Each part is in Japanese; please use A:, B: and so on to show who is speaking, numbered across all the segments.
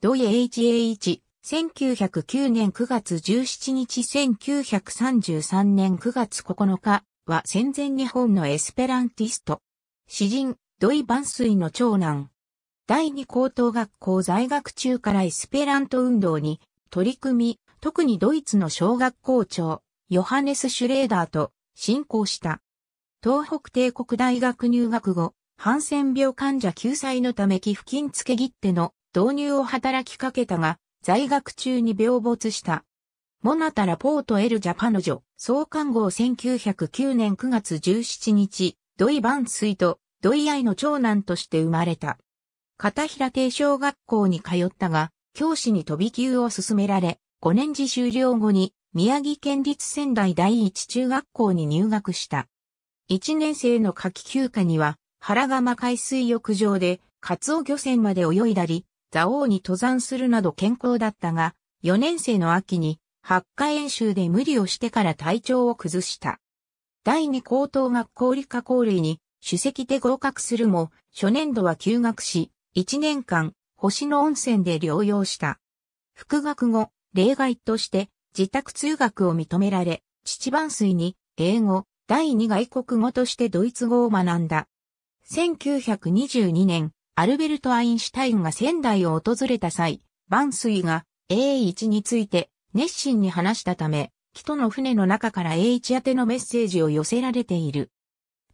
A: 土井 h h。1 1909年9月17日1933年9月9日は戦前日本のエスペランティスト。詩人、土井万水の長男。第二高等学校在学中からエスペラント運動に取り組み、特にドイツの小学校長、ヨハネス・シュレーダーと進行した。東北帝国大学入学後、ハンセン病患者救済のため寄付金付け切っての導入を働きかけたが、在学中に病没した。モナタラポートエルジャパノジョ、創刊号1909年9月17日、土井万水と土井愛の長男として生まれた。片平定小学校に通ったが、教師に飛び級を勧められ、5年次終了後に宮城県立仙台第一中学校に入学した。1年生の夏季休暇には、原釜海水浴場で、カツオ漁船まで泳いだり、座王に登山するなど健康だったが、4年生の秋に発火演習で無理をしてから体調を崩した。第二高等学校理科校類に主席で合格するも、初年度は休学し、1年間、星野温泉で療養した。復学後、例外として、自宅通学を認められ、七番水に、英語、第二外国語としてドイツ語を学んだ。1922年、アルベルト・アインシュタインが仙台を訪れた際、万水が A1 について熱心に話したため、木との船の中から A1 宛てのメッセージを寄せられている。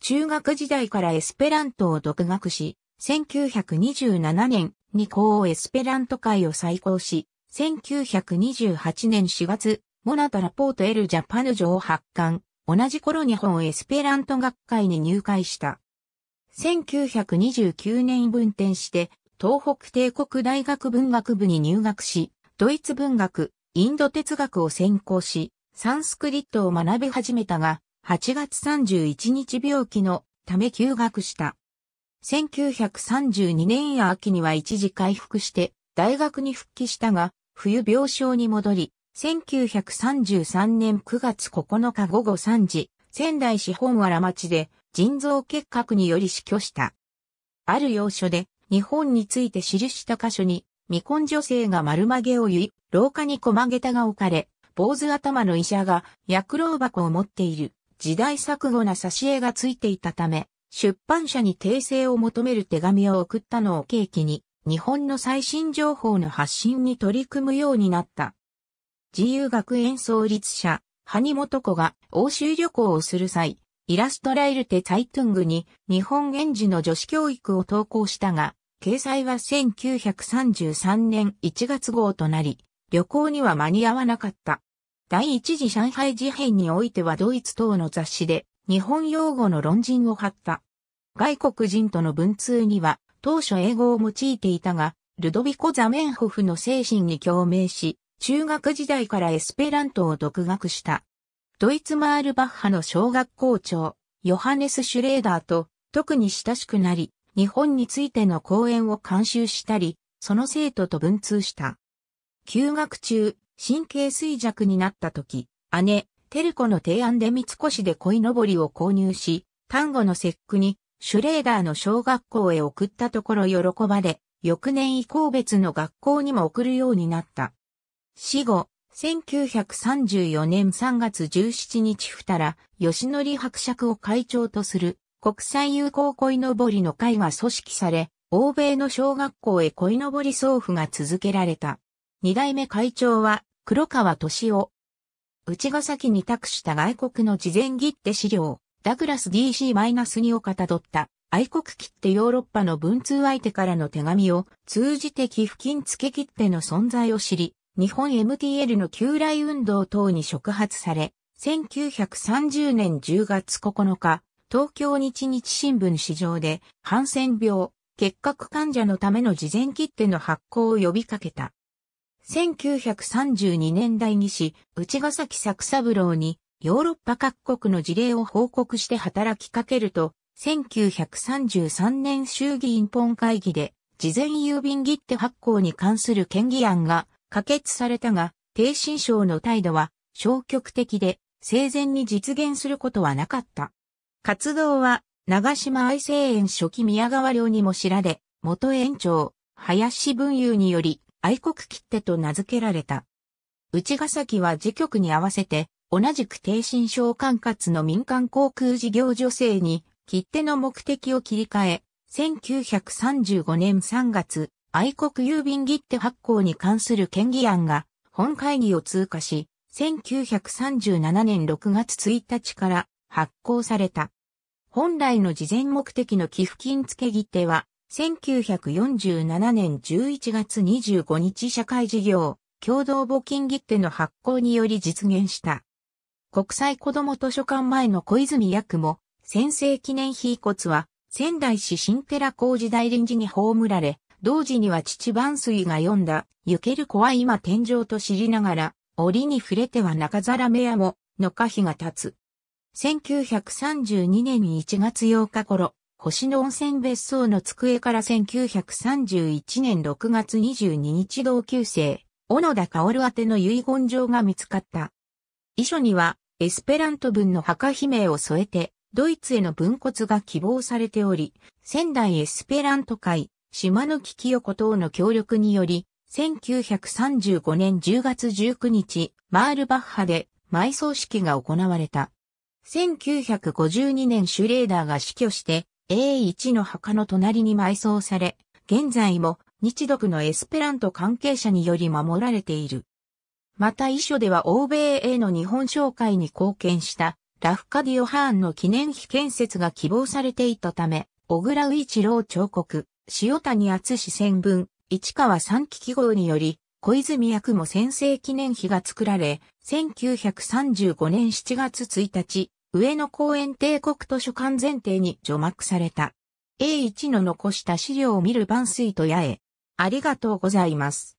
A: 中学時代からエスペラントを独学し、1927年に高エスペラント会を再興し、1928年4月、モナタラポートエルジャパヌジョを発刊、同じ頃日本エスペラント学会に入会した。1929年分転して、東北帝国大学文学部に入学し、ドイツ文学、インド哲学を専攻し、サンスクリットを学び始めたが、8月31日病気のため休学した。1932年や秋には一時回復して、大学に復帰したが、冬病床に戻り、1933年9月9日午後3時、仙台市本原町で腎臓結核により死去した。ある要所で日本について記した箇所に未婚女性が丸曲げを言い、廊下に小曲げたが置かれ、坊主頭の医者が薬老箱を持っている時代錯誤な挿絵がついていたため、出版社に訂正を求める手紙を送ったのを契機に、日本の最新情報の発信に取り組むようになった。自由学園創立者、萩本子が欧州旅行をする際、イラストライルテ・ツイトゥングに日本園児の女子教育を投稿したが、掲載は1933年1月号となり、旅行には間に合わなかった。第一次上海事変においてはドイツ等の雑誌で日本用語の論陣を張った。外国人との文通には当初英語を用いていたが、ルドビコ・ザメンホフの精神に共鳴し、中学時代からエスペラントを独学した。ドイツマールバッハの小学校長、ヨハネス・シュレーダーと特に親しくなり、日本についての講演を監修したり、その生徒と文通した。休学中、神経衰弱になった時、姉、テルコの提案で三越で鯉のぼりを購入し、単語の節句に、シュレーダーの小学校へ送ったところ喜ばれ、翌年以降別の学校にも送るようになった。死後、1934年3月17日二ら、吉則伯爵を会長とする国際友好恋のぼりの会は組織され、欧米の小学校へ恋のぼり送付が続けられた。二代目会長は黒川敏夫。内ヶ崎に託した外国の事前切手資料、ダグラス DC-2 をかたどった愛国切手ヨーロッパの文通相手からの手紙を通じて寄付金付け切手の存在を知り、日本 MTL の旧来運動等に触発され、1930年10月9日、東京日日新聞市場で、ハンセン病、結核患者のための事前切手の発行を呼びかけた。1932年代にし、内ヶ崎作三郎に、ヨーロッパ各国の事例を報告して働きかけると、1933年衆議院本会議で、事前郵便切手発行に関する県議案が可決されたが、低心症の態度は消極的で、生前に実現することはなかった。活動は、長島愛生園初期宮川寮にも知られ、元園長、林文雄により、愛国切手と名付けられた。内ヶ崎は時局に合わせて、同じく低心症管轄の民間航空事業女性に、切手の目的を切り替え、1935年3月、愛国郵便切手発行に関する県議案が本会議を通過し、1937年6月1日から発行された。本来の事前目的の寄付金付切手は、1947年11月25日社会事業共同募金切手の発行により実現した。国際子ども図書館前の小泉役も、先制記念碑骨は仙台市新寺工事大臨時に葬られ、同時には父万水が読んだ、ゆける子は今天井と知りながら、檻に触れては中皿目屋も、の可否が立つ。1932年1月8日頃、星野温泉別荘の机から1931年6月22日同級生、小野田薫宛ての遺言状が見つかった。遺書には、エスペラント文の墓碑名を添えて、ドイツへの文骨が希望されており、仙台エスペラント会島の危機横等の協力により、1935年10月19日、マールバッハで埋葬式が行われた。1952年シュレーダーが死去して A1 の墓の隣に埋葬され、現在も日独のエスペラント関係者により守られている。また遺書では欧米への日本紹介に貢献したラフカディオ・ハーンの記念碑建設が希望されていたため、小倉一郎彫刻、塩谷厚史専文、市川三木記号により、小泉役も先制記念碑が作られ、1935年7月1日、上野公園帝国図書館前提に除幕された。A1 の残した資料を見る万水と八重。ありがとうございます。